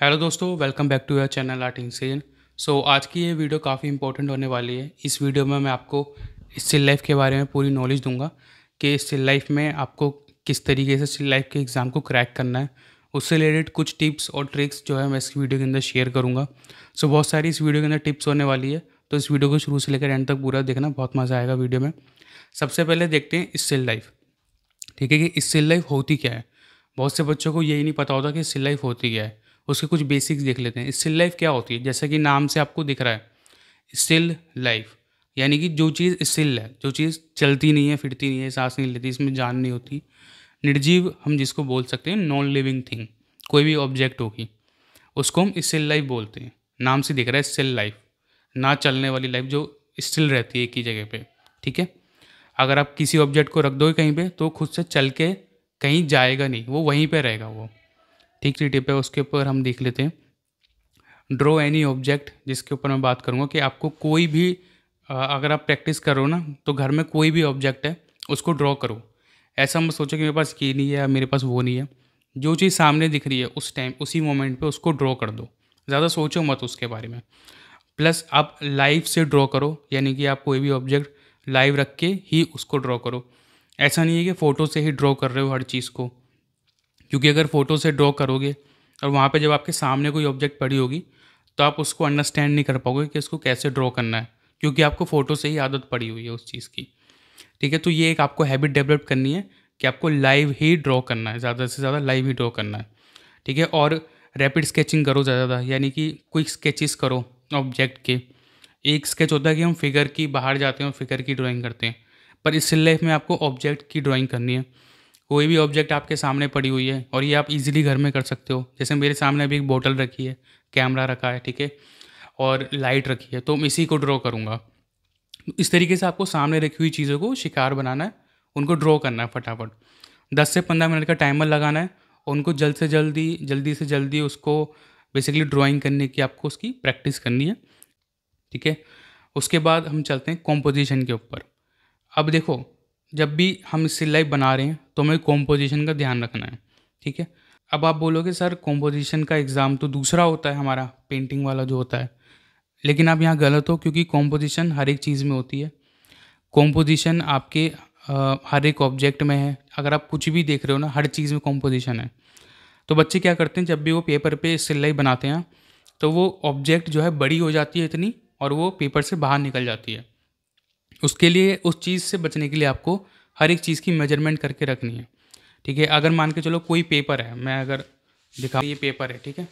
hello दोस्तों welcome back to your channel Art Insane so आज की ये वीडियो काफ़ी इंपॉर्टेंट होने वाली है इस वीडियो में मैं आपको स्टिल लाइफ के बारे में पूरी नॉलेज दूंगा कि स्टिल लाइफ में आपको किस तरीके से स्टिल लाइफ के एग्ज़ाम को क्रैक करना है उससे रिलेटेड कुछ टिप्स और ट्रिक्स जो है मैं इस वीडियो के अंदर शेयर करूँगा सो so, बहुत सारी इस वीडियो के अंदर टिप्स होने वाली है तो इस वीडियो को शुरू से लेकर एंड तक पूरा देखना बहुत मज़ा आएगा वीडियो में सबसे पहले देखते हैं स्टिल लाइफ ठीक है कि स्टिल लाइफ होती क्या है बहुत से बच्चों को यही नहीं पता होता कि स्टिल लाइफ होती क्या है उसके कुछ बेसिक्स देख लेते हैं स्टिल लाइफ क्या होती है जैसा कि नाम से आपको दिख रहा है स्टिल लाइफ यानी कि जो चीज़ स्टिल है जो चीज़ चलती नहीं है फिरती नहीं है सांस नहीं लेती इसमें जान नहीं होती निर्जीव हम जिसको बोल सकते हैं नॉन लिविंग थिंग कोई भी ऑब्जेक्ट होगी उसको हम स्टिल लाइफ बोलते हैं नाम से दिख रहा है स्टिल लाइफ ना चलने वाली लाइफ जो स्टिल रहती है एक ही जगह पे ठीक है अगर आप किसी ऑब्जेक्ट को रख दोगे कहीं पे तो खुद से चल के कहीं जाएगा नहीं वो वहीं पे रहेगा वो ठीक तीसरी टिप है उसके ऊपर हम देख लेते हैं ड्रॉ एनी ऑब्जेक्ट जिसके ऊपर मैं बात करूँगा कि आपको कोई भी अगर आप प्रैक्टिस करो ना तो घर में कोई भी ऑब्जेक्ट है उसको ड्रॉ करो ऐसा मत सोचो कि मेरे पास ये नहीं है या मेरे पास वो नहीं है जो चीज़ सामने दिख रही है उस टाइम उसी मोमेंट पे उसको ड्रॉ कर दो ज़्यादा सोचो मत उसके बारे में प्लस आप लाइव से ड्रॉ करो यानी कि आप कोई भी ऑब्जेक्ट लाइव रख के ही उसको ड्रॉ करो ऐसा नहीं है कि फ़ोटो से ही ड्रॉ कर रहे हो हर चीज़ को क्योंकि अगर फ़ोटो से ड्रॉ करोगे और वहाँ पे जब आपके सामने कोई ऑब्जेक्ट पड़ी होगी तो आप उसको अंडरस्टैंड नहीं कर पाओगे कि इसको कैसे ड्रॉ करना है क्योंकि आपको फ़ोटो से ही आदत पड़ी हुई है उस चीज़ की ठीक है तो ये एक आपको हैबिट डेवलप करनी है कि आपको लाइव ही ड्रॉ करना है ज़्यादा से ज़्यादा लाइव ही ड्रॉ करना है ठीक है और रैपिड स्केचिंग करो ज़्यादा ज़्यादा यानी कि क्विक स्केचेस करो ऑब्जेक्ट के एक स्केच होता है कि हम फिगर की बाहर जाते हैं और फिगर की ड्राइंग करते हैं पर इस लाइफ में आपको ऑब्जेक्ट की ड्राइंग करनी है कोई भी ऑब्जेक्ट आपके सामने पड़ी हुई है और ये आप इजीली घर में कर सकते हो जैसे मेरे सामने अभी एक बोतल रखी है कैमरा रखा है ठीक है और लाइट रखी है तो मैं इसी को ड्रॉ करूँगा इस तरीके से आपको सामने रखी हुई चीज़ों को शिकार बनाना है उनको ड्रॉ करना है फटाफट दस से पंद्रह मिनट का टाइमर लगाना है और उनको जल्द से जल्दी जल्दी से जल्दी उसको बेसिकली ड्राइंग करने की आपको उसकी प्रैक्टिस करनी है ठीक है उसके बाद हम चलते हैं कॉम्पोजिशन के ऊपर अब देखो जब भी हम स्टिल लाइफ बना रहे हैं तो हमें कॉम्पोजिशन का ध्यान रखना है ठीक है अब आप बोलोगे सर कॉम्पोजिशन का एग्ज़ाम तो दूसरा होता है हमारा पेंटिंग वाला जो होता है लेकिन आप यहाँ गलत हो क्योंकि कॉम्पोजिशन हर एक चीज़ में होती है कॉम्पोजिशन आपके आ, हर एक ऑब्जेक्ट में है अगर आप कुछ भी देख रहे हो ना हर चीज़ में कॉम्पोजिशन है तो बच्चे क्या करते हैं जब भी वो पेपर पे सिलाई बनाते हैं तो वो ऑब्जेक्ट जो है बड़ी हो जाती है इतनी और वो पेपर से बाहर निकल जाती है उसके लिए उस चीज़ से बचने के लिए आपको हर एक चीज़ की मेजरमेंट करके रखनी है ठीक है अगर मान के चलो कोई पेपर है मैं अगर दिखा ये पेपर है ठीक है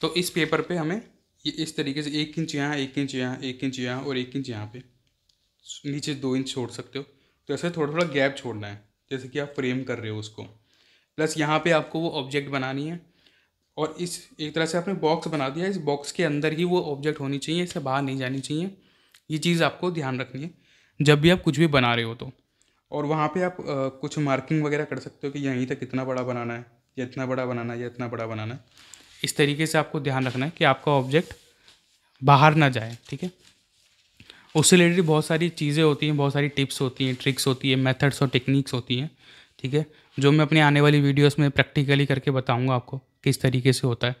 तो इस पेपर पे हमें ये इस तरीके से एक इंच यहाँ एक इंच यहाँ एक इंच यहाँ और एक इंच यहाँ पे नीचे दो इंच छोड़ सकते हो तो ऐसे थोड़ा थोड़ा गैप छोड़ना है जैसे कि आप फ्रेम कर रहे हो उसको प्लस यहाँ पे आपको वो ऑब्जेक्ट बनानी है और इस एक तरह से आपने बॉक्स बना दिया इस बॉक्स के अंदर ही वो ऑब्जेक्ट होनी चाहिए इससे बाहर नहीं जानी चाहिए ये चीज़ आपको ध्यान रखनी है जब भी आप कुछ भी बना रहे हो तो और वहाँ पे आप आ, कुछ मार्किंग वगैरह कर सकते हो कि यहीं तक इतना बड़ा बनाना है या इतना बड़ा बनाना है या इतना बड़ा बनाना है इस तरीके से आपको ध्यान रखना है कि आपका ऑब्जेक्ट बाहर ना जाए ठीक है उससे रिलेटेड बहुत सारी चीज़ें होती हैं बहुत सारी टिप्स होती हैं ट्रिक्स होती है मेथड्स और टेक्निक्स होती हैं ठीक है जो मैं अपने आने वाली वीडियोस में प्रैक्टिकली करके बताऊंगा आपको किस तरीके से होता है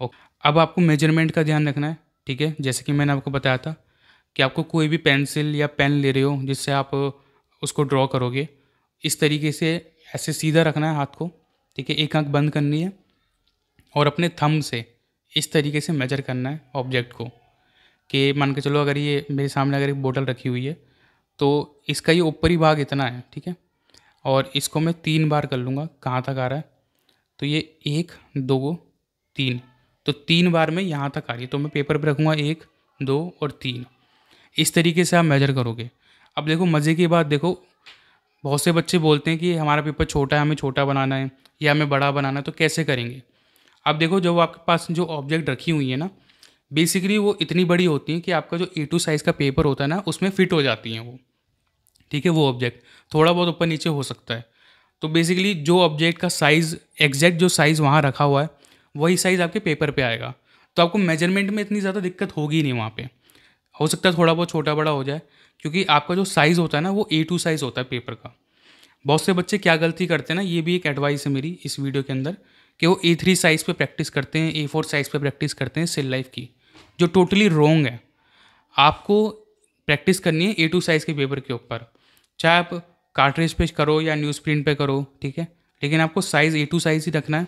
और अब आपको मेजरमेंट का ध्यान रखना है ठीक है जैसे कि मैंने आपको बताया था कि आपको कोई भी पेंसिल या पेन ले रहे हो जिससे आप उसको ड्रॉ करोगे इस तरीके से ऐसे सीधा रखना है हाथ को ठीक है एक आंख बंद करनी है और अपने थम से इस तरीके से मेजर करना है ऑब्जेक्ट को कि मान के चलो अगर ये मेरे सामने अगर एक बोतल रखी हुई है तो इसका ये ऊपरी भाग इतना है ठीक है और इसको मैं तीन बार कर लूँगा कहाँ तक आ रहा है तो ये एक दो तीन तो तीन बार में यहाँ तक आ रही है तो मैं पेपर पर रखूँगा एक दो और तीन इस तरीके से आप मेजर करोगे अब देखो मज़े की बात देखो बहुत से बच्चे बोलते हैं कि हमारा पेपर छोटा है हमें छोटा बनाना है या हमें बड़ा बनाना है तो कैसे करेंगे अब देखो जब आपके पास जो ऑब्जेक्ट रखी हुई है ना बेसिकली वो इतनी बड़ी होती हैं कि आपका जो ए टू साइज़ का पेपर होता है ना उसमें फिट हो जाती हैं वो ठीक है वो ऑब्जेक्ट थोड़ा बहुत ऊपर नीचे हो सकता है तो बेसिकली जो ऑब्जेक्ट का साइज़ एग्जैक्ट जो साइज़ वहाँ रखा हुआ है वही साइज़ आपके पेपर पे आएगा तो आपको मेजरमेंट में इतनी ज़्यादा दिक्कत होगी नहीं वहाँ पे हो सकता है थोड़ा बहुत छोटा बड़ा हो जाए क्योंकि आपका जो साइज़ होता है ना वो ए टू साइज़ होता है पेपर का बहुत से बच्चे क्या गलती करते हैं ना ये भी एक एडवाइस है मेरी इस वीडियो के अंदर कि वो ए थ्री साइज़ पर प्रैक्टिस करते हैं ए फोर साइज़ पर प्रैक्टिस करते हैं सेल लाइफ की जो टोटली रॉन्ग है आपको प्रैक्टिस करनी है ए टू साइज़ के पेपर के ऊपर चाहे आप कार्टरेज पे करो या न्यूज़ प्रिंट पे करो ठीक है लेकिन आपको साइज़ ए टू साइज़ ही रखना है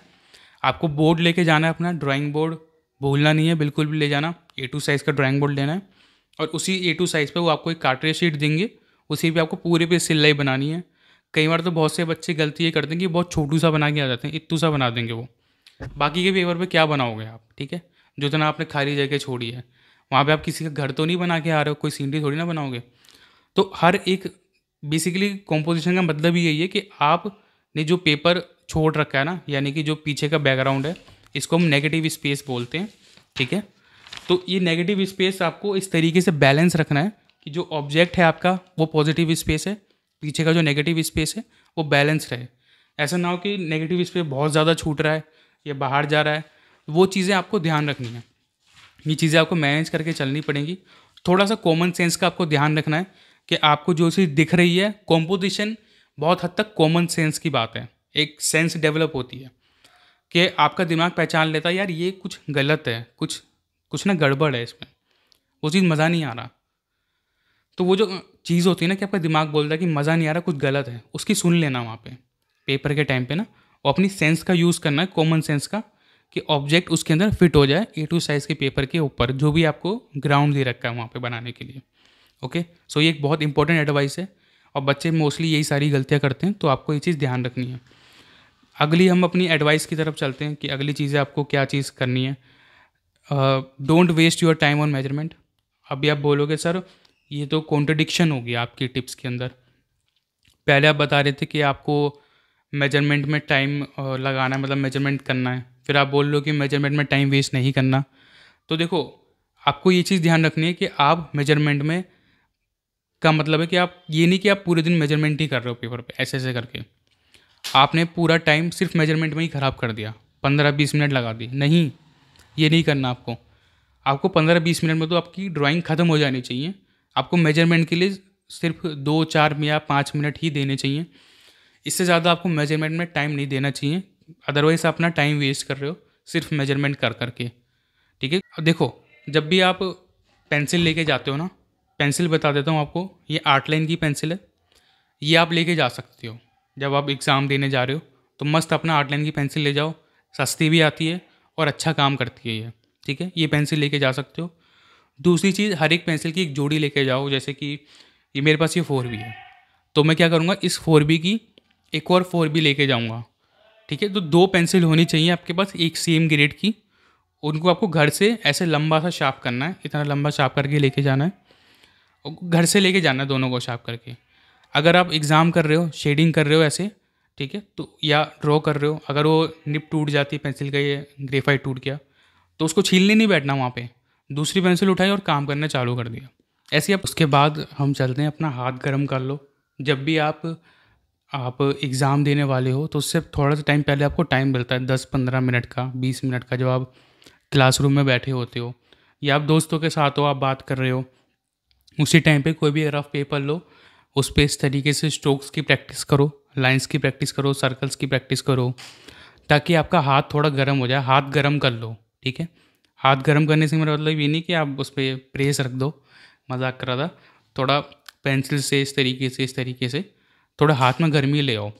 आपको बोर्ड लेके जाना है अपना ड्राइंग बोर्ड भूलना नहीं है बिल्कुल भी ले जाना ए टू साइज़ का ड्राइंग बोर्ड लेना है और उसी ए टू साइज़ पर वो आपको एक कार्टरेज शीट देंगे उसी पर आपको पूरे पे सिलाई बनानी है कई बार तो बहुत से बच्चे गलती ये करते हैं कि बहुत छोटू सा बना के आ जाते हैं इतू सा बना देंगे वो बाकी के पेपर पे क्या बनाओगे आप ठीक है जो जितना तो आपने खाली जगह छोड़ी है वहाँ पर आप किसी का घर तो नहीं बना के आ रहे हो कोई सीनरी थोड़ी ना बनाओगे तो हर एक बेसिकली कॉम्पोजिशन का मतलब यही है कि आपने जो पेपर छोड़ रखा है ना यानी कि जो पीछे का बैकग्राउंड है इसको हम नेगेटिव स्पेस बोलते हैं ठीक है तो ये नेगेटिव स्पेस आपको इस तरीके से बैलेंस रखना है कि जो ऑब्जेक्ट है आपका वो पॉजिटिव स्पेस है पीछे का जो नेगेटिव स्पेस है वो बैलेंस रहे ऐसा ना हो कि नेगेटिव स्पेस बहुत ज़्यादा छूट रहा है या बाहर जा रहा है वो चीज़ें आपको ध्यान रखनी है ये चीज़ें आपको मैनेज करके चलनी पड़ेंगी थोड़ा सा कॉमन सेंस का आपको ध्यान रखना है कि आपको जो चीज़ दिख रही है कॉम्पोजिशन बहुत हद तक कॉमन सेंस की बात है एक सेंस डेवलप होती है कि आपका दिमाग पहचान लेता है यार ये कुछ गलत है कुछ कुछ ना गड़बड़ है इसमें वो चीज़ मज़ा नहीं आ रहा तो वो जो चीज़ होती है ना कि आपका दिमाग बोलता है कि मज़ा नहीं आ रहा कुछ गलत है उसकी सुन लेना वहाँ पे पेपर के टाइम पे ना और अपनी सेंस का यूज़ करना है कॉमन सेंस का कि ऑब्जेक्ट उसके अंदर फिट हो जाए ए टू साइज़ के पेपर के ऊपर जो भी आपको ग्राउंड दे रखा है वहाँ पर बनाने के लिए ओके सो ये एक बहुत इंपॉर्टेंट एडवाइस है और बच्चे मोस्टली यही सारी गलतियाँ करते हैं तो आपको ये चीज़ ध्यान रखनी है अगली हम अपनी एडवाइस की तरफ चलते हैं कि अगली चीज़ें आपको क्या चीज़ करनी है don't waste your time on measurement अभी आप बोलोगे सर ये तो कॉन्ट्रडिक्शन होगी आपकी टिप्स के अंदर पहले आप बता रहे थे कि आपको मेजरमेंट में टाइम लगाना है मतलब मेजरमेंट करना है फिर आप बोल लो कि मेजरमेंट में टाइम वेस्ट नहीं करना तो देखो आपको ये चीज़ ध्यान रखनी है कि आप मेजरमेंट में का मतलब है कि आप ये नहीं कि आप पूरे दिन मेजरमेंट ही कर रहे हो पेपर पे ऐसे ऐसे करके आपने पूरा टाइम सिर्फ मेजरमेंट में ही ख़राब कर दिया पंद्रह बीस मिनट लगा दी नहीं ये नहीं करना आपको आपको पंद्रह बीस मिनट में तो आपकी ड्राइंग ख़त्म हो जानी चाहिए आपको मेजरमेंट के लिए सिर्फ दो चार या पाँच मिनट ही देने चाहिए इससे ज़्यादा आपको मेजरमेंट में टाइम नहीं देना चाहिए अदरवाइज़ अपना टाइम वेस्ट कर रहे हो सिर्फ मेजरमेंट कर करके ठीक है देखो जब भी आप पेंसिल लेके जाते हो ना पेंसिल बता देता हूँ आपको ये आर्ट लाइन की पेंसिल है ये आप लेके जा सकते हो जब आप एग्ज़ाम देने जा रहे हो तो मस्त अपना आर्ट लाइन की पेंसिल ले जाओ सस्ती भी आती है और अच्छा काम करती है ये ठीक है ये पेंसिल लेके जा सकते हो दूसरी चीज़ हर एक पेंसिल की एक जोड़ी लेके जाओ जैसे कि ये मेरे पास ये फोर बी है तो मैं क्या करूँगा इस फोर बी की एक और फोर बी लेके जाऊँगा ठीक है तो दो पेंसिल होनी चाहिए आपके पास एक सेम ग्रेड की उनको आपको घर से ऐसे लंबा सा शार्प करना है इतना लंबा शार्प करके लेके जाना है घर से लेके जाना है दोनों को शार्प करके अगर आप एग्ज़ाम कर रहे हो शेडिंग कर रहे हो ऐसे ठीक है तो या ड्रॉ कर रहे हो अगर वो निप टूट जाती है पेंसिल का ये ग्रेफाइट टूट गया तो उसको छीलने नहीं बैठना वहाँ पे दूसरी पेंसिल उठाई और काम करना चालू कर दिया ऐसे अब उसके बाद हम चलते हैं अपना हाथ गर्म कर लो जब भी आप आप एग्ज़ाम देने वाले हो तो उससे थोड़ा सा टाइम पहले आपको टाइम मिलता है दस पंद्रह मिनट का बीस मिनट का जब आप क्लासरूम में बैठे होते हो या आप दोस्तों के साथ हो आप बात कर रहे हो उसी टाइम पे कोई भी रफ पेपर लो उस पर इस तरीके से स्ट्रोक्स की प्रैक्टिस करो लाइंस की प्रैक्टिस करो सर्कल्स की प्रैक्टिस करो ताकि आपका हाथ थोड़ा गर्म हो जाए हाथ गर्म कर लो ठीक है हाथ गर्म करने से मेरा मतलब ये नहीं कि आप उस पर प्रेस रख दो मजाक कर रहा था थोड़ा पेंसिल से इस तरीके से इस तरीके से थोड़ा हाथ में गर्मी ले आओ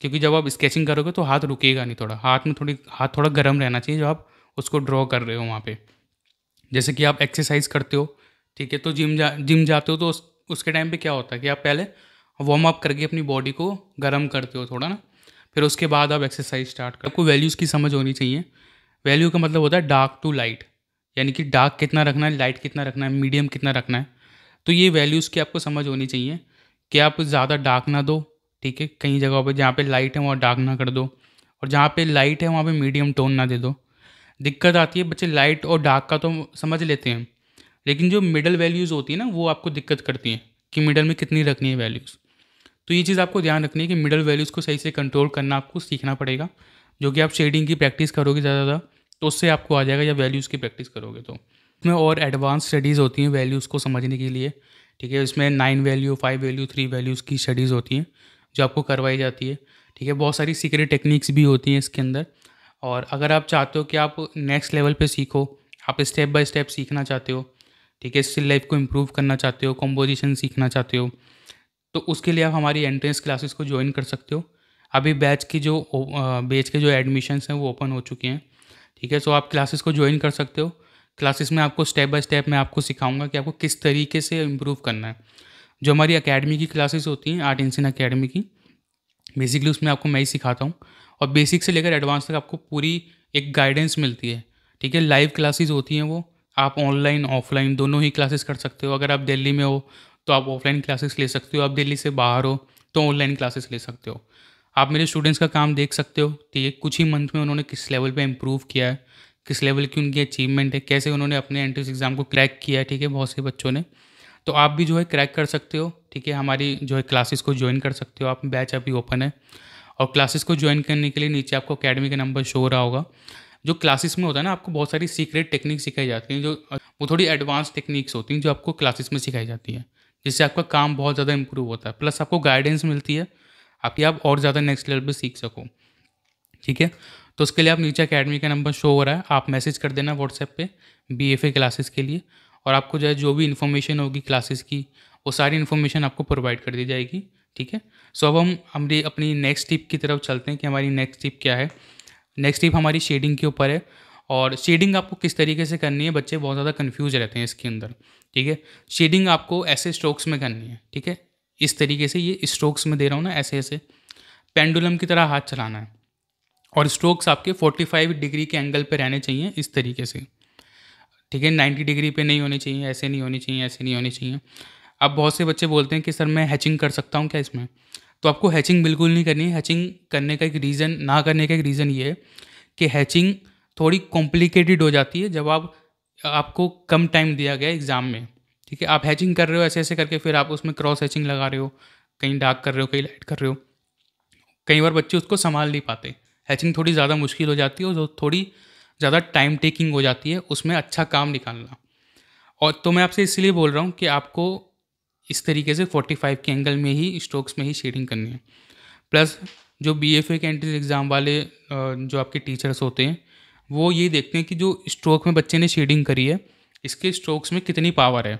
क्योंकि जब आप स्केचिंग करोगे तो हाथ रुकेगा नहीं थोड़ा हाथ में थोड़ी हाथ थोड़ा गर्म रहना चाहिए जब आप उसको ड्रॉ कर रहे हो वहाँ पे जैसे कि आप एक्सरसाइज करते हो ठीक है तो जिम जा जिम जाते हो तो उसके टाइम पे क्या होता है कि आप पहले वार्म अप करके अपनी बॉडी को गर्म करते हो थोड़ा ना फिर उसके बाद आप एक्सरसाइज स्टार्ट करो आपको वैल्यूज़ की समझ होनी चाहिए वैल्यू का मतलब होता है डार्क टू लाइट यानी कि डार्क कितना रखना है लाइट कितना रखना है मीडियम कितना रखना है तो ये वैल्यूज़ की आपको समझ होनी चाहिए कि आप ज़्यादा डार्क ना दो ठीक है कई जगहों पर जहाँ पर लाइट है वहाँ डार्क ना कर दो और जहाँ पर लाइट है वहाँ पर मीडियम टोन ना दे दो दिक्कत आती है बच्चे लाइट और डार्क का तो समझ लेते हैं लेकिन जो मिडल वैल्यूज़ होती है ना वो आपको दिक्कत करती हैं कि मिडल में कितनी रखनी है वैल्यूज़ तो ये चीज़ आपको ध्यान रखनी है कि मिडल वैल्यूज़ को सही से कंट्रोल करना आपको सीखना पड़ेगा जो कि आप शेडिंग की प्रैक्टिस करोगे ज़्यादा ज़्यादा तो उससे आपको आ जाएगा या वैल्यूज़ की प्रैक्टिस करोगे तो उसमें और एडवांस स्टडीज़ होती हैं वैल्यूज़ को समझने के लिए ठीक है इसमें nine value five value three values की स्टडीज़ होती हैं जो आपको करवाई जाती है ठीक है बहुत सारी सीक्रेट टेक्निक्स भी होती हैं इसके अंदर और अगर आप चाहते हो कि आप नेक्स्ट लेवल पे सीखो आप स्टेप बाय स्टेप सीखना चाहते हो ठीक है स्टिल लाइफ को इम्प्रूव करना चाहते हो कॉम्पोजिशन सीखना चाहते हो तो उसके लिए आप हमारी एंट्रेंस क्लासेस को ज्वाइन कर सकते हो अभी बैच की जो बैच के जो एडमिशन्स हैं वो ओपन हो चुके हैं ठीक है सो आप क्लासेस को ज्वाइन कर सकते हो क्लासेस में आपको स्टेप बाय स्टेप मैं आपको सिखाऊंगा कि आपको किस तरीके से इम्प्रूव करना है जो हमारी अकेडमी की क्लासेस होती हैं आर्ट इंसिन अकेडमी की बेसिकली उसमें आपको मैं ही सिखाता हूँ और बेसिक से लेकर एडवांस तक आपको पूरी एक गाइडेंस मिलती है ठीक है लाइव क्लासेस होती हैं वो आप ऑनलाइन ऑफलाइन दोनों ही क्लासेस कर सकते हो अगर आप दिल्ली में हो तो आप ऑफलाइन क्लासेस ले सकते हो आप दिल्ली से बाहर हो तो ऑनलाइन क्लासेस ले सकते हो आप मेरे स्टूडेंट्स का काम देख सकते हो कि ये कुछ ही मंथ में उन्होंने किस लेवल पे इम्प्रूव किया है किस लेवल की उनकी अचीवमेंट है कैसे उन्होंने अपने एंट्रेंस एग्ज़ाम को क्रैक किया है ठीक है बहुत से बच्चों ने तो आप भी जो है क्रैक कर सकते हो ठीक है हमारी जो है क्लासेस को ज्वाइन कर सकते हो आप बैच अभी ओपन है और क्लासेस को ज्वाइन करने के लिए नीचे आपको अकेडमी का नंबर शो रहा होगा जो क्लासेस में होता है ना आपको बहुत सारी सीक्रेट टेक्निक सिखाई जाती हैं जो वो थोड़ी एडवांस टेक्निक्स होती हैं जो आपको क्लासेस में सिखाई जाती हैं जिससे आपका काम बहुत ज़्यादा इंप्रूव होता है प्लस आपको गाइडेंस मिलती है आपकी आप और ज़्यादा नेक्स्ट लेवल पर सीख सको ठीक है तो उसके लिए आप नीचे अकेडमी का नंबर शो हो रहा है आप मैसेज कर देना व्हाट्सएप पर बी एफ ए क्लासेस के लिए और आपको जो है जो भी इन्फॉर्मेशन होगी क्लासेस की वो सारी इन्फॉर्मेशन आपको प्रोवाइड कर दी जाएगी ठीक है सो अब हम हमारी अपनी नेक्स्ट टिप की तरफ चलते हैं कि हमारी नेक्स्ट टिप क्या है नेक्स्ट टिप हमारी शेडिंग के ऊपर है और शेडिंग आपको किस तरीके से करनी है बच्चे बहुत ज़्यादा कन्फ्यूज रहते हैं इसके अंदर ठीक है शेडिंग आपको ऐसे स्ट्रोक्स में करनी है ठीक है इस तरीके से ये स्ट्रोक्स में दे रहा हूँ ना ऐसे ऐसे पेंडुलम की तरह हाथ चलाना है और स्ट्रोक्स आपके 45 डिग्री के एंगल पे रहने चाहिए इस तरीके से ठीक है 90 डिग्री पे नहीं होने चाहिए ऐसे नहीं होने चाहिए ऐसे नहीं होने चाहिए अब बहुत से बच्चे बोलते हैं कि सर मैं हैचिंग कर सकता हूँ क्या इसमें तो आपको हैचिंग बिल्कुल नहीं करनी है हैचिंग करने का एक रीज़न ना करने का एक रीज़न ये है कि हैचिंग थोड़ी कॉम्प्लिकेटेड हो जाती है जब आप आपको कम टाइम दिया गया एग्ज़ाम में ठीक है आप हैचिंग कर रहे हो ऐसे ऐसे करके फिर आप उसमें क्रॉस हैचिंग लगा रहे हो कहीं डार्क कर रहे हो कहीं लाइट कर रहे हो कई बार बच्चे उसको संभाल नहीं पाते हैचिंग थोड़ी ज़्यादा मुश्किल हो जाती है और थोड़ी ज़्यादा टाइम टेकिंग हो जाती है उसमें अच्छा काम निकालना और तो मैं आपसे इसलिए बोल रहा हूँ कि आपको इस तरीके से 45 के एंगल में ही स्ट्रोक्स में ही शेडिंग करनी है प्लस जो बी एफ ए के एंट्रेंस एग्ज़ाम वाले जो आपके टीचर्स होते हैं वो ये देखते हैं कि जो स्ट्रोक में बच्चे ने शेडिंग करी है इसके स्ट्रोक्स में कितनी पावर है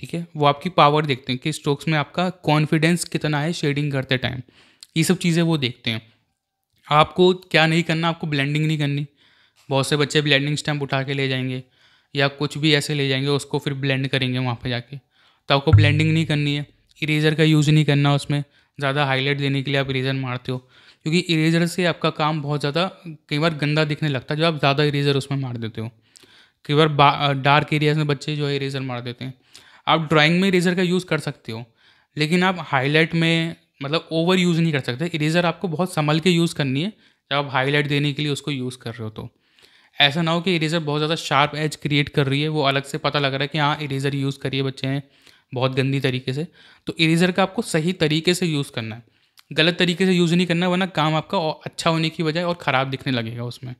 ठीक है वो आपकी पावर देखते हैं कि स्ट्रोक्स में आपका कॉन्फिडेंस कितना है शेडिंग करते टाइम ये सब चीज़ें वो देखते हैं आपको क्या नहीं करना आपको ब्लेंडिंग नहीं करनी बहुत से बच्चे ब्लेंडिंग स्टैम्प उठा के ले जाएंगे या कुछ भी ऐसे ले जाएंगे उसको फिर ब्लेंड करेंगे वहाँ पर जाके तो आपको ब्लेंडिंग नहीं करनी है इरेजर का यूज़ नहीं करना उसमें ज़्यादा हाईलाइट देने के लिए आप इरेजर मारते हो क्योंकि इरेजर से आपका काम बहुत ज़्यादा कई बार गंदा दिखने लगता है जब आप ज़्यादा इरेजर उसमें मार देते हो कई बार डार्क एरियाज में बच्चे जो है इरेजर मार देते हैं आप ड्राइंग में इरेजर का यूज़ कर सकते हो लेकिन आप हाईलाइट में मतलब ओवर यूज़ नहीं कर सकते इरेजर आपको बहुत संभल के यूज़ करनी है जब आप हाईलाइट देने के लिए उसको यूज़ कर रहे हो तो ऐसा ना हो कि इरेजर बहुत ज़्यादा शार्प एज क्रिएट कर रही है वो अलग से पता लग रहा है कि हाँ इरेजर यूज़ करिए बच्चे हैं बहुत गंदी तरीके से तो इरेज़र का आपको सही तरीके से यूज़ करना है गलत तरीके से यूज़ नहीं करना वरना काम आपका अच्छा होने की बजाय और ख़राब दिखने लगेगा उसमें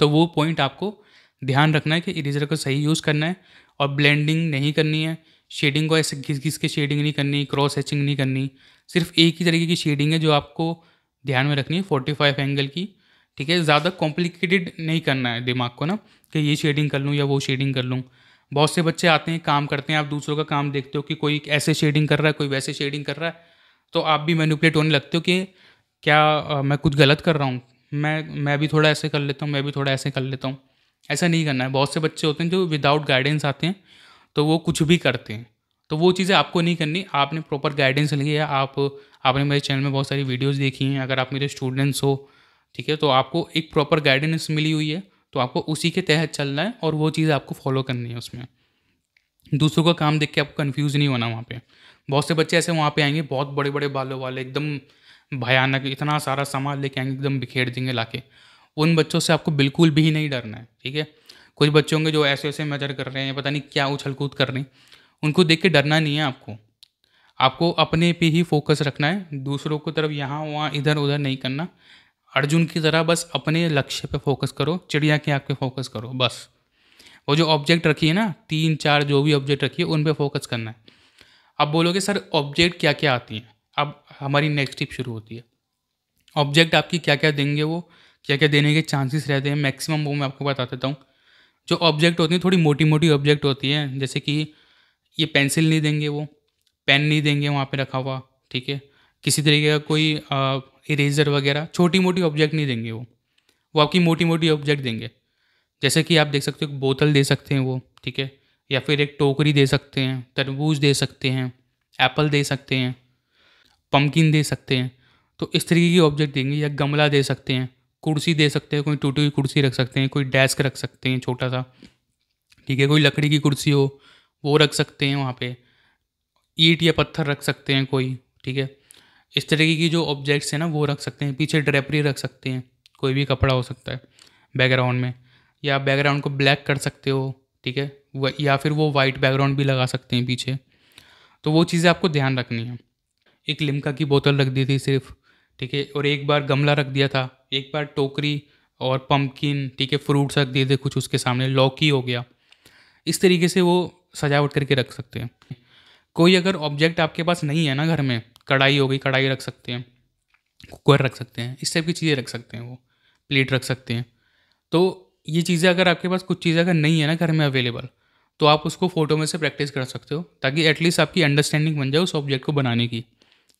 तो वो पॉइंट आपको ध्यान रखना है कि इरेजर को सही यूज़ करना है और ब्लेंडिंग नहीं करनी है शेडिंग को ऐसे घिस घिस के शेडिंग नहीं करनी क्रॉस हैचिंग नहीं करनी सिर्फ एक ही तरीके की शेडिंग है जो आपको ध्यान में रखनी है फोर्टी फाइव एंगल की ठीक है ज़्यादा कॉम्प्लिकेटेड नहीं करना है दिमाग को ना कि ये शेडिंग कर लूँ या वो शेडिंग कर लूँ बहुत से बच्चे आते हैं काम करते हैं आप दूसरों का काम देखते हो कि कोई ऐसे शेडिंग कर रहा है कोई वैसे शेडिंग कर रहा है तो आप भी मैनिपुलेट होने लगते हो कि क्या आ, मैं कुछ गलत कर रहा हूँ मैं मैं भी थोड़ा ऐसे कर लेता हूँ मैं भी थोड़ा ऐसे कर लेता हूँ ऐसा नहीं करना है बहुत से बच्चे होते हैं जो विदाउट गाइडेंस आते हैं तो वो कुछ भी करते हैं तो वो चीज़ें आपको नहीं करनी आपने प्रॉपर गाइडेंस ली है आप आपने मेरे चैनल में बहुत सारी वीडियोस देखी हैं अगर आप मेरे स्टूडेंट्स हो ठीक है तो आपको एक प्रॉपर गाइडेंस मिली हुई है तो आपको उसी के तहत चलना है और वो चीज़ आपको फॉलो करनी है उसमें दूसरों का काम देख के आपको कन्फ्यूज़ नहीं होना वहाँ पे बहुत से बच्चे ऐसे वहाँ पे आएंगे बहुत बड़े बड़े बालों वाले एकदम भयानक इतना सारा सामान लेके आएंगे एकदम बिखेर देंगे लाके उन बच्चों से आपको बिल्कुल भी नहीं डरना है ठीक है कुछ बच्चे होंगे जो ऐसे ऐसे मेजर कर रहे हैं पता नहीं क्या उछल कूद कर रहे हैं उनको देख के डरना नहीं है आपको आपको अपने पे ही फोकस रखना है दूसरों को तरफ यहाँ वहाँ इधर उधर नहीं करना अर्जुन की तरह बस अपने लक्ष्य पे फोकस करो चिड़िया के आँख पे फोकस करो बस वो जो ऑब्जेक्ट रखी है ना तीन चार जो भी ऑब्जेक्ट रखी है उन पे फोकस करना है अब बोलोगे सर ऑब्जेक्ट क्या क्या आती हैं अब हमारी नेक्स्ट टिप शुरू होती है ऑब्जेक्ट आपकी क्या क्या देंगे वो क्या क्या देने के चांसेस रहते हैं मैक्सिमम वो मैं आपको बता देता हूँ जो ऑब्जेक्ट होती हैं थोड़ी मोटी मोटी ऑब्जेक्ट होती है जैसे कि ये पेंसिल नहीं देंगे वो पेन नहीं देंगे वहाँ पे रखा हुआ ठीक है किसी तरीके का कोई इरेजर वगैरह छोटी मोटी ऑब्जेक्ट नहीं देंगे वो वो आपकी मोटी मोटी ऑब्जेक्ट देंगे जैसे कि आप देख सकते हो बोतल दे सकते हैं वो ठीक है या फिर एक टोकरी दे सकते हैं तरबूज दे सकते हैं एप्पल दे सकते हैं पम्पकिन दे सकते हैं तो इस तरीके की ऑब्जेक्ट देंगे या गमला दे सकते हैं कुर्सी दे सकते हैं कोई टूटी हुई कुर्सी रख सकते हैं कोई डेस्क रख सकते हैं छोटा सा ठीक है कोई लकड़ी की कुर्सी हो वो रख सकते हैं वहाँ पे ईट या पत्थर रख सकते हैं कोई ठीक है इस तरीके की जो ऑब्जेक्ट्स हैं ना वो रख सकते हैं पीछे ड्रेपरी रख सकते हैं कोई भी कपड़ा हो सकता है बैकग्राउंड में या बैकग्राउंड को ब्लैक कर सकते हो ठीक है या फिर वो वाइट बैकग्राउंड भी लगा सकते हैं पीछे तो वो चीज़ें आपको ध्यान रखनी है एक लिमका की बोतल रख दी थी सिर्फ ठीक है और एक बार गमला रख दिया था एक बार टोकरी और पम्पकिन ठीक है फ्रूट्स रख दिए थे कुछ उसके सामने लौकी हो गया इस तरीके से वो सजावट करके रख सकते हैं कोई अगर ऑब्जेक्ट आपके पास नहीं है ना घर में कढ़ाई हो गई कढ़ाई रख सकते हैं कुकर रख सकते हैं इस टाइप की चीज़ें रख सकते हैं वो प्लेट रख सकते हैं तो ये चीज़ें अगर आपके पास कुछ चीज़ें अगर नहीं है ना घर में अवेलेबल तो आप उसको फ़ोटो में से प्रैक्टिस कर सकते हो ताकि एटलीस्ट आपकी अंडरस्टैंडिंग बन जाए उस ऑब्जेक्ट को बनाने की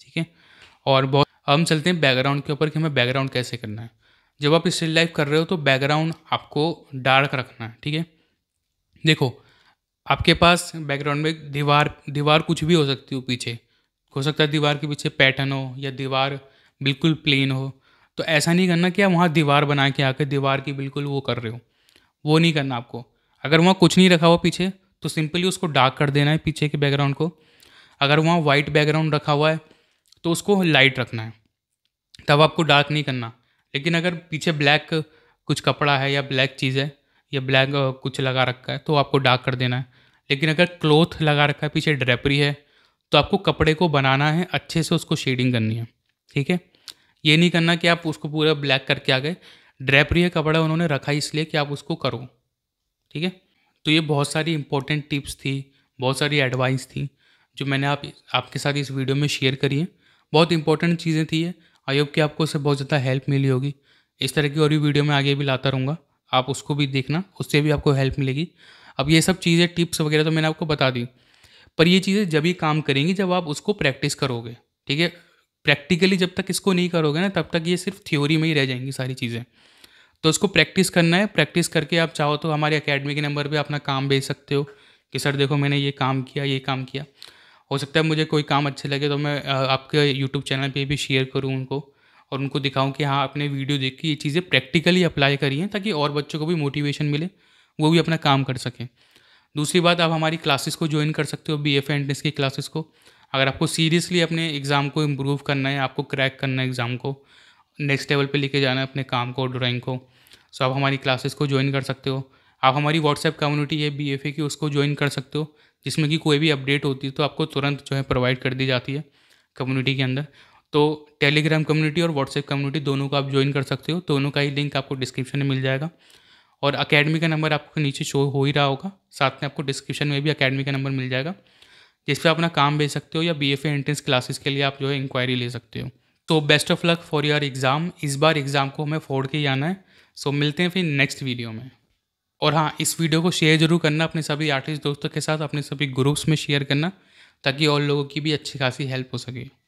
ठीक है और बहुत हम चलते हैं बैकग्राउंड के ऊपर कि हमें बैकग्राउंड कैसे करना है जब आप स्टिल लाइफ कर रहे हो तो बैकग्राउंड आपको डार्क रखना है ठीक है देखो आपके पास बैकग्राउंड में दीवार दीवार कुछ भी हो सकती हो पीछे हो सकता है दीवार के पीछे पैटर्न हो या दीवार बिल्कुल प्लेन हो तो ऐसा नहीं करना कि आप वहाँ दीवार बना के आकर दीवार की बिल्कुल वो कर रहे हो वो नहीं करना आपको अगर वहाँ कुछ नहीं रखा हुआ पीछे तो सिंपली उसको डार्क कर देना है पीछे के बैकग्राउंड को अगर वहाँ वाइट बैकग्राउंड रखा हुआ है तो उसको लाइट रखना है तब आपको डार्क नहीं करना लेकिन अगर पीछे ब्लैक कुछ कपड़ा है या ब्लैक चीज़ है या ब्लैक कुछ लगा रखा है तो आपको डार्क कर देना है लेकिन अगर क्लोथ लगा रखा है पीछे ड्रेपरी है तो आपको कपड़े को बनाना है अच्छे से उसको शेडिंग करनी है ठीक है ये नहीं करना कि आप उसको पूरा ब्लैक करके आ गए ड्रेपरी है कपड़ा उन्होंने रखा इसलिए कि आप उसको करो ठीक है तो ये बहुत सारी इंपॉर्टेंट टिप्स थी बहुत सारी एडवाइस थी जो मैंने आप आपके साथ इस वीडियो में शेयर करी है बहुत इंपॉर्टेंट चीज़ें थी ये आई होप कि आपको उससे बहुत ज़्यादा हेल्प मिली होगी इस तरह की और भी वीडियो मैं आगे भी लाता रहूँगा आप उसको भी देखना उससे भी आपको हेल्प मिलेगी अब ये सब चीज़ें टिप्स वगैरह तो मैंने आपको बता दी पर ये चीज़ें जब ही काम करेंगी जब आप उसको प्रैक्टिस करोगे ठीक है प्रैक्टिकली जब तक इसको नहीं करोगे ना तब तक ये सिर्फ थ्योरी में ही रह जाएंगी सारी चीज़ें तो उसको प्रैक्टिस करना है प्रैक्टिस करके आप चाहो तो हमारे अकेडमी के नंबर पर अपना काम भेज सकते हो कि सर देखो मैंने ये काम किया ये काम किया हो सकता है मुझे कोई काम अच्छे लगे तो मैं आपके यूट्यूब चैनल पर भी शेयर करूँ उनको और उनको दिखाऊँ कि हाँ आपने वीडियो देख के ये चीज़ें प्रैक्टिकली अप्लाई करी हैं ताकि और बच्चों को भी मोटिवेशन मिले वो भी अपना काम कर सकें दूसरी बात आप हमारी क्लासेस को ज्वाइन कर सकते हो बी एफ एंट्रेंस की क्लासेस को अगर आपको सीरियसली अपने एग्ज़ाम को इम्प्रूव करना है आपको क्रैक करना है एग्ज़ाम को नेक्स्ट लेवल पे लेके जाना है अपने काम को ड्राइंग को सो आप हमारी क्लासेस को ज्वाइन कर सकते हो आप हमारी व्हाट्सएप कम्युनिटी है बी एफ ए की उसको ज्वाइन कर सकते हो जिसमें कि कोई भी अपडेट होती है तो आपको तुरंत जो है प्रोवाइड कर दी जाती है कम्युनिटी के अंदर तो टेलीग्राम कम्युनिटी और व्हाट्सएप कम्युनिटी दोनों को आप ज्वाइन कर सकते हो दोनों का ही लिंक आपको डिस्क्रिप्शन में मिल जाएगा और अकेडमी का नंबर आपको नीचे शो हो ही रहा होगा साथ में आपको डिस्क्रिप्शन में भी अकेडमी का नंबर मिल जाएगा जिस पर आप अपना काम भेज सकते हो या बी एफ एंट्रेंस क्लासेस के लिए आप जो है इंक्वायरी ले सकते हो तो best of luck for your exam इस बार एग्ज़ाम को हमें फोड़ के ही आना है सो so, मिलते हैं फिर नेक्स्ट वीडियो में और हाँ इस वीडियो को शेयर जरूर करना अपने सभी आर्टिस्ट दोस्तों के साथ अपने सभी ग्रुप्स में शेयर करना ताकि और लोगों की भी अच्छी खासी हेल्प हो सके